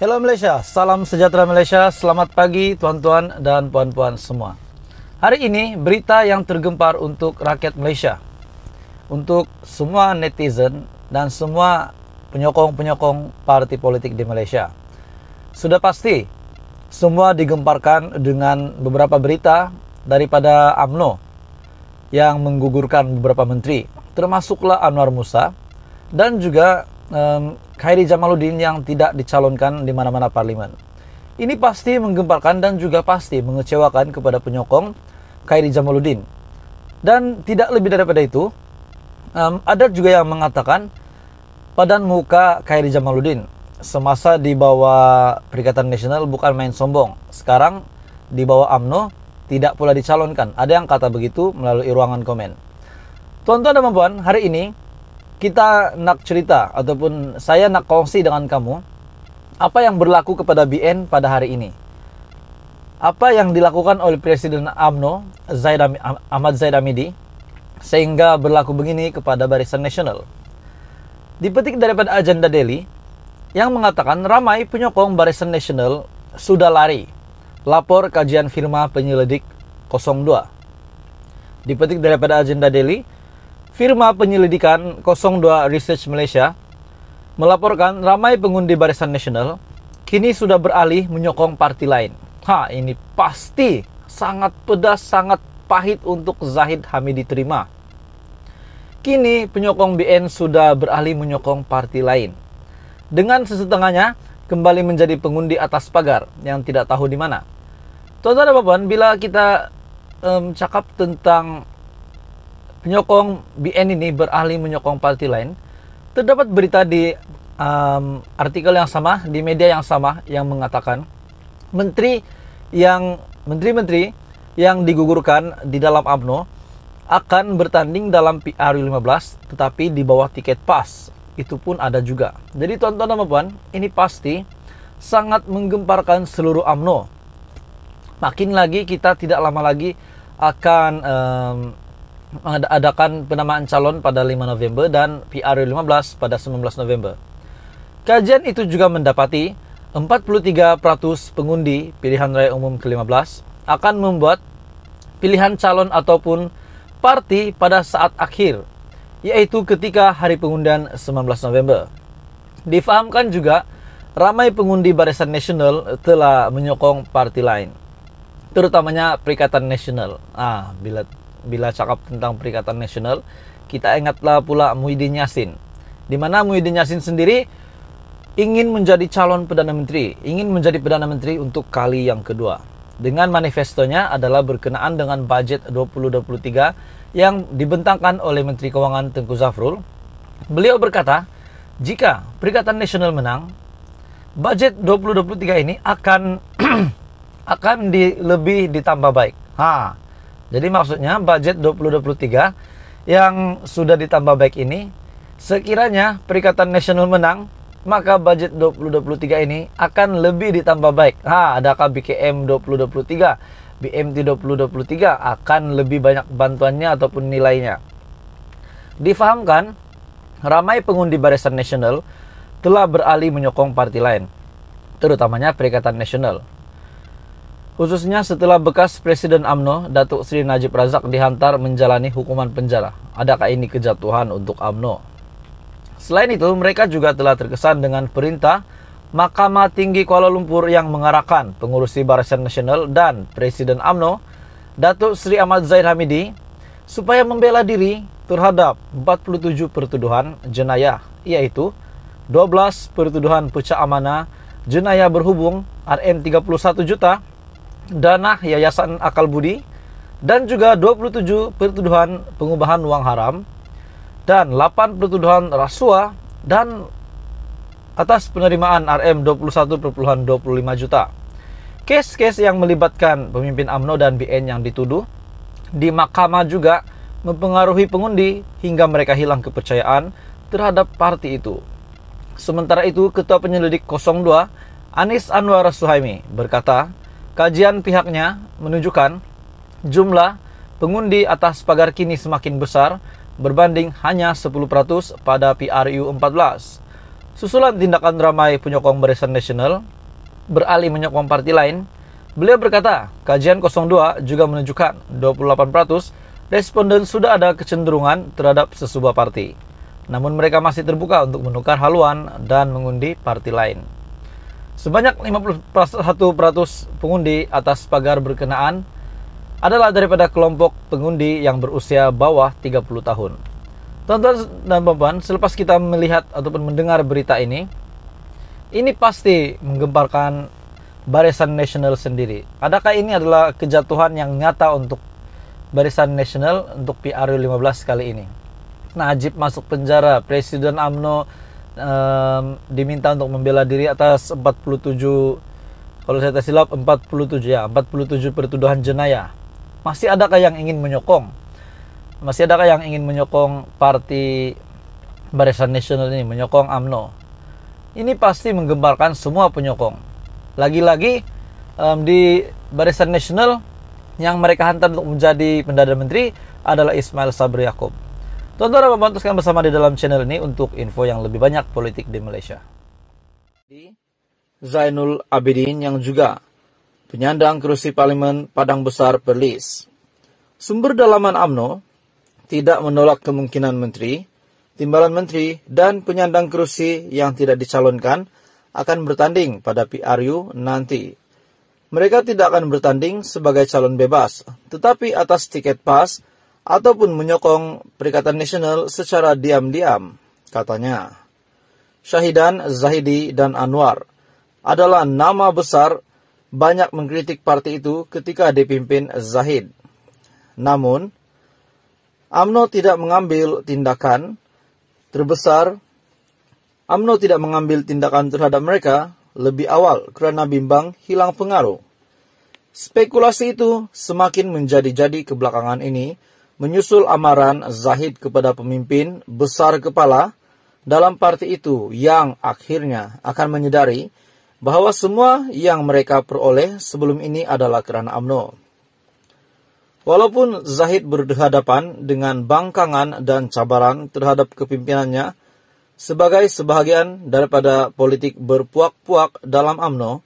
Hello Malaysia, salam sejahtera Malaysia, selamat pagi tuan-tuan dan puan-puan semua. Hari ini berita yang tergempar untuk rakyat Malaysia, untuk semua netizen dan semua penyokong-penyokong parti politik di Malaysia. Sudah pasti semua digemparkan dengan beberapa berita daripada AMNO yang menggugurkan beberapa menteri, termasuklah Anwar Musa dan juga um, Khairi Jamaluddin yang tidak dicalonkan di mana-mana parlimen. Ini pasti menggemparkan dan juga pasti mengecewakan kepada penyokong Khairi Jamaluddin. Dan tidak lebih daripada itu, um, ada juga yang mengatakan padan muka Khairi Jamaluddin semasa di bawah Perikatan Nasional bukan main sombong. Sekarang di bawah AMNO tidak pula dicalonkan. Ada yang kata begitu melalui ruangan komen. Tuan-tuan dan puan, hari ini kita nak cerita ataupun saya nak kongsi dengan kamu apa yang berlaku kepada BN pada hari ini. Apa yang dilakukan oleh Presiden AMNO Ahmad Zaid Amidi sehingga berlaku begini kepada Barisan Nasional. Dipetik daripada agenda Daily yang mengatakan ramai penyokong Barisan Nasional sudah lari. Lapor kajian firma penyelidik 02. Dipetik daripada agenda Daily Firma penyelidikan 02 Research Malaysia melaporkan ramai pengundi Barisan Nasional kini sudah beralih menyokong parti lain. Ha, ini pasti sangat pedas, sangat pahit untuk Zahid Hamid diterima. Kini penyokong BN sudah beralih menyokong parti lain. Dengan sesetengahnya kembali menjadi pengundi atas pagar yang tidak tahu di mana. Tuan-tuan dan puan, bila kita um, cakap tentang penyokong BN ini beralih menyokong partai lain, terdapat berita di um, artikel yang sama di media yang sama yang mengatakan menteri yang menteri-menteri yang digugurkan di dalam ABNO akan bertanding dalam PR 15 tetapi di bawah tiket PAS. Itu pun ada juga. Jadi tuan-tuan dan puan, ini pasti sangat menggemparkan seluruh AMNO. Makin lagi kita tidak lama lagi akan um, mengadakan penamaan calon pada 5 November dan PRU 15 pada 19 November. Kajian itu juga mendapati 43% pengundi pilihan raya umum ke-15 akan membuat pilihan calon ataupun parti pada saat akhir, yaitu ketika hari pengundian 19 November. Difahamkan juga, ramai pengundi Barisan Nasional telah menyokong parti lain, terutamanya Perikatan Nasional. Ah, bila bila cakap tentang Perikatan Nasional, kita ingatlah pula Muhyiddin Yassin. Di mana Muhyiddin Yassin sendiri ingin menjadi calon Perdana Menteri, ingin menjadi Perdana Menteri untuk kali yang kedua. Dengan manifestonya adalah berkenaan dengan budget 2023 yang dibentangkan oleh Menteri Keuangan Tengku Zafrul. Beliau berkata, jika Perikatan Nasional menang, budget 2023 ini akan akan di, lebih ditambah baik. Ha, jadi maksudnya budget 2023 yang sudah ditambah baik ini sekiranya Perikatan Nasional menang maka budget 2023 ini akan lebih ditambah baik. Ha, adakah BKM 2023, BMT 2023 akan lebih banyak bantuannya ataupun nilainya? Difahamkan, ramai pengundi Barisan Nasional telah beralih menyokong parti lain, terutamanya Perikatan Nasional. Khususnya setelah bekas Presiden AMNO, Datuk Sri Najib Razak dihantar menjalani hukuman penjara. Adakah ini kejatuhan untuk AMNO? Selain itu, mereka juga telah terkesan dengan perintah Mahkamah Tinggi Kuala Lumpur yang mengarahkan pengurusi Barisan Nasional dan Presiden AMNO, Datuk Sri Ahmad Zaid Hamidi, supaya membela diri terhadap 47 pertuduhan jenayah, yaitu 12 pertuduhan pecah amanah, jenayah berhubung RM 31 juta, dana Yayasan Akal Budi dan juga 27 pertuduhan pengubahan uang haram dan 8 pertuduhan rasuah dan atas penerimaan RM 21,25 juta. Kes-kes yang melibatkan pemimpin AMNO dan BN yang dituduh di mahkamah juga mempengaruhi pengundi hingga mereka hilang kepercayaan terhadap parti itu. Sementara itu, Ketua Penyelidik 02 Anis Anwar Suhaimi berkata, Kajian pihaknya menunjukkan jumlah pengundi atas pagar kini semakin besar berbanding hanya 10% pada PRU 14. Susulan tindakan ramai penyokong Barisan Nasional beralih menyokong parti lain, beliau berkata, kajian 02 juga menunjukkan 28% responden sudah ada kecenderungan terhadap sesebuah parti. Namun mereka masih terbuka untuk menukar haluan dan mengundi parti lain. Sebanyak 51% pengundi atas pagar berkenaan adalah daripada kelompok pengundi yang berusia bawah 30 tahun. Tonton dan pemban selepas kita melihat ataupun mendengar berita ini, ini pasti menggemparkan Barisan Nasional sendiri. Adakah ini adalah kejatuhan yang nyata untuk Barisan Nasional untuk PRU 15 kali ini? Najib masuk penjara, Presiden AMNO um, diminta untuk membela diri atas 47 kalau saya tidak silap 47 ya 47 pertuduhan jenayah masih adakah yang ingin menyokong masih adakah yang ingin menyokong parti Barisan Nasional ini menyokong AMNO ini pasti menggembarkan semua penyokong lagi-lagi um, di Barisan Nasional yang mereka hantar untuk menjadi pendana menteri adalah Ismail Sabri Yaakob Saudara Bapak teruskan bersama di dalam channel ini untuk info yang lebih banyak politik di Malaysia. Zainul Abidin yang juga penyandang kerusi parlimen Padang Besar Perlis. Sumber dalaman AMNO tidak menolak kemungkinan menteri, timbalan menteri, dan penyandang kerusi yang tidak dicalonkan akan bertanding pada PRU nanti. Mereka tidak akan bertanding sebagai calon bebas, tetapi atas tiket pas ataupun menyokong Perikatan Nasional secara diam-diam, katanya. Syahidan, Zahidi, dan Anwar adalah nama besar banyak mengkritik parti itu ketika dipimpin Zahid. Namun, AMNO tidak mengambil tindakan terbesar. AMNO tidak mengambil tindakan terhadap mereka lebih awal karena bimbang hilang pengaruh. Spekulasi itu semakin menjadi-jadi kebelakangan ini menyusul amaran Zahid kepada pemimpin besar kepala dalam parti itu yang akhirnya akan menyadari bahwa semua yang mereka peroleh sebelum ini adalah kerana UMNO. Walaupun Zahid berhadapan dengan bangkangan dan cabaran terhadap kepimpinannya sebagai sebahagian daripada politik berpuak-puak dalam UMNO,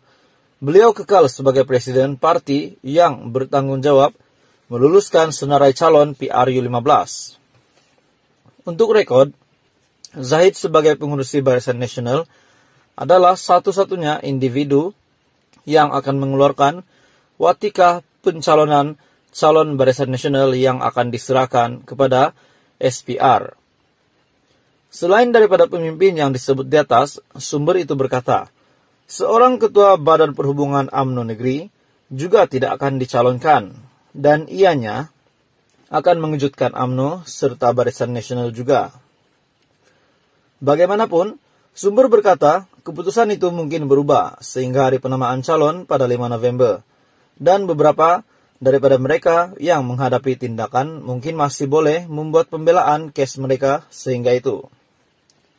beliau kekal sebagai presiden parti yang bertanggungjawab meluluskan senarai calon PRU 15. Untuk rekod, Zahid sebagai pengurus Barisan Nasional adalah satu-satunya individu yang akan mengeluarkan watika pencalonan calon Barisan Nasional yang akan diserahkan kepada SPR. Selain daripada pemimpin yang disebut di atas, sumber itu berkata, seorang ketua Badan Perhubungan AMNO Negeri juga tidak akan dicalonkan dan ianya akan mengejutkan AMNO serta Barisan Nasional juga. Bagaimanapun, sumber berkata keputusan itu mungkin berubah sehingga hari penamaan calon pada 5 November dan beberapa daripada mereka yang menghadapi tindakan mungkin masih boleh membuat pembelaan kes mereka sehingga itu.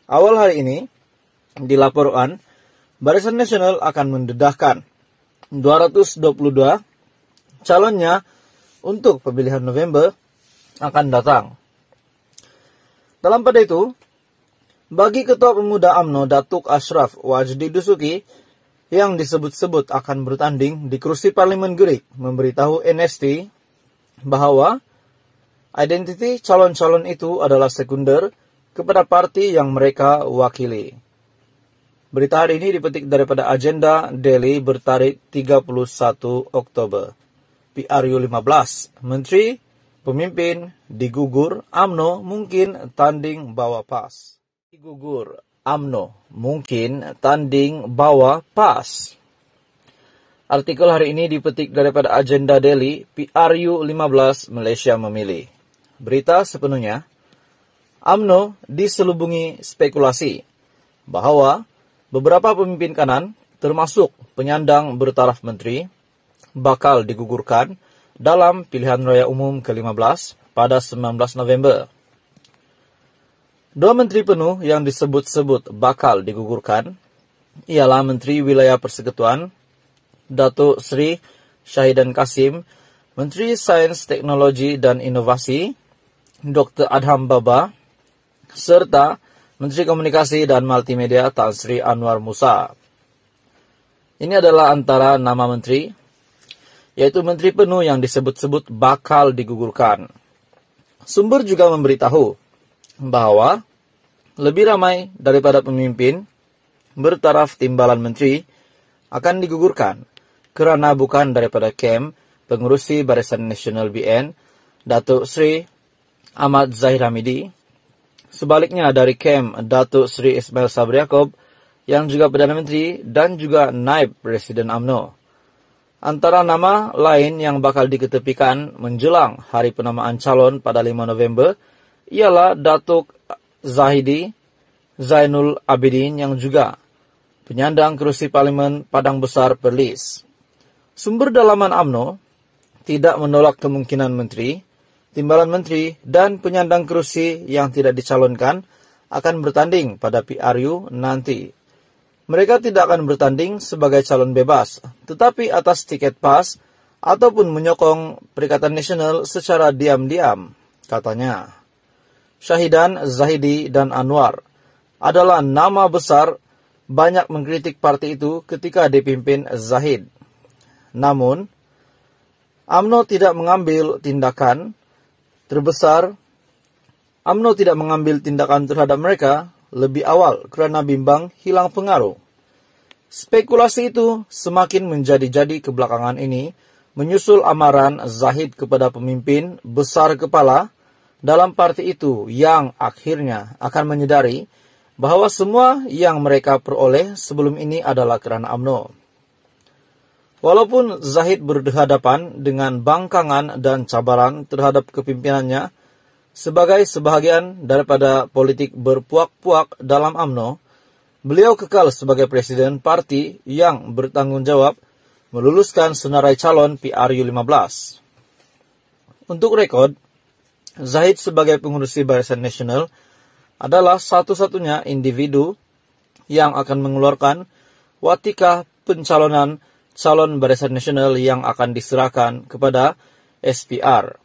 Awal hari ini, di laporan, Barisan Nasional akan mendedahkan 222 calonnya untuk pemilihan November akan datang. Dalam pada itu, bagi Ketua Pemuda AMNO Datuk Ashraf Wajdi Dusuki yang disebut-sebut akan bertanding di kursi Parlemen Greek memberitahu NST bahwa identiti calon-calon itu adalah sekunder kepada parti yang mereka wakili. Berita hari ini dipetik daripada agenda Delhi bertarik 31 Oktober. PRU 15. Menteri pemimpin digugur AMNO mungkin tanding bawa PAS. Digugur AMNO mungkin tanding bawa PAS. Artikel hari ini dipetik daripada agenda Delhi, PRU 15 Malaysia memilih. Berita sepenuhnya, AMNO diselubungi spekulasi bahwa beberapa pemimpin kanan termasuk penyandang bertaraf menteri bakal digugurkan dalam pilihan raya umum ke-15 pada 19 November. Dua menteri penuh yang disebut-sebut bakal digugurkan ialah Menteri Wilayah Persekutuan, Datuk Sri Syahidan Kasim, Menteri Sains Teknologi dan Inovasi, Dr. Adham Baba, serta Menteri Komunikasi dan Multimedia Tan Sri Anwar Musa. Ini adalah antara nama menteri yaitu menteri penuh yang disebut-sebut bakal digugurkan. Sumber juga memberitahu bahwa lebih ramai daripada pemimpin bertaraf timbalan menteri akan digugurkan kerana bukan daripada KEM, pengurusi Barisan Nasional BN, Datuk Sri Ahmad Zahir Hamidi. Sebaliknya dari KEM, Datuk Sri Ismail Sabri Yaakob, yang juga Perdana Menteri dan juga Naib Presiden AMNO antara nama lain yang bakal diketepikan menjelang hari penamaan calon pada 5 November ialah Datuk Zahidi Zainul Abidin yang juga penyandang kursi parlimen Padang Besar Perlis. Sumber dalaman AMNO tidak menolak kemungkinan menteri, timbalan menteri, dan penyandang kursi yang tidak dicalonkan akan bertanding pada PRU nanti mereka tidak akan bertanding sebagai calon bebas, tetapi atas tiket pas ataupun menyokong Perikatan Nasional secara diam-diam, katanya. Syahidan, Zahidi, dan Anwar adalah nama besar banyak mengkritik parti itu ketika dipimpin Zahid. Namun, AMNO tidak mengambil tindakan terbesar. AMNO tidak mengambil tindakan terhadap mereka lebih awal kerana bimbang hilang pengaruh. Spekulasi itu semakin menjadi-jadi kebelakangan ini, menyusul amaran Zahid kepada pemimpin besar kepala dalam parti itu yang akhirnya akan menyedari bahwa semua yang mereka peroleh sebelum ini adalah kerana UMNO. Walaupun Zahid berhadapan dengan bangkangan dan cabaran terhadap kepimpinannya, sebagai sebahagian daripada politik berpuak-puak dalam AMNO, beliau kekal sebagai presiden parti yang bertanggungjawab meluluskan senarai calon PRU15. Untuk rekod, Zahid sebagai pengurusi Barisan Nasional adalah satu-satunya individu yang akan mengeluarkan watika pencalonan calon Barisan Nasional yang akan diserahkan kepada SPR.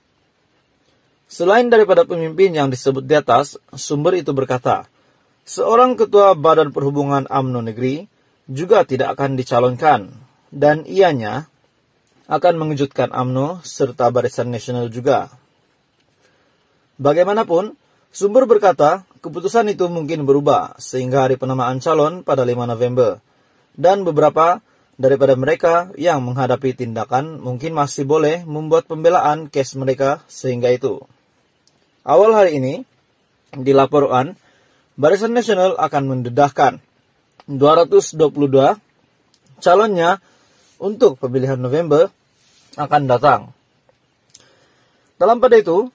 Selain daripada pemimpin yang disebut di atas, sumber itu berkata, seorang ketua Badan Perhubungan UMNO Negeri juga tidak akan dicalonkan, dan ianya akan mengejutkan UMNO serta Barisan Nasional juga. Bagaimanapun, sumber berkata keputusan itu mungkin berubah sehingga hari penamaan calon pada 5 November, dan beberapa daripada mereka yang menghadapi tindakan mungkin masih boleh membuat pembelaan kes mereka sehingga itu. Awal hari ini, di Barisan Nasional akan mendedahkan 222 calonnya untuk pemilihan November akan datang. Dalam pada itu,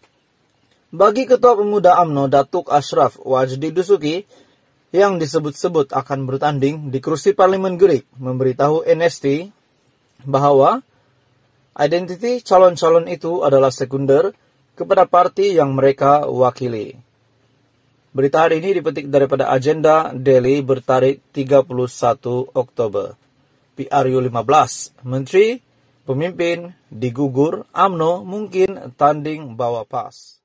bagi Ketua Pemuda AMNO Datuk Ashraf Wajdi Dusuki yang disebut-sebut akan bertanding di kursi Parlemen Greek memberitahu NST bahwa identiti calon-calon itu adalah sekunder kepada parti yang mereka wakili. Berita hari ini dipetik daripada agenda Delhi bertarik 31 Oktober. PRU 15, Menteri, Pemimpin, digugur, AMNO mungkin tanding bawa pas.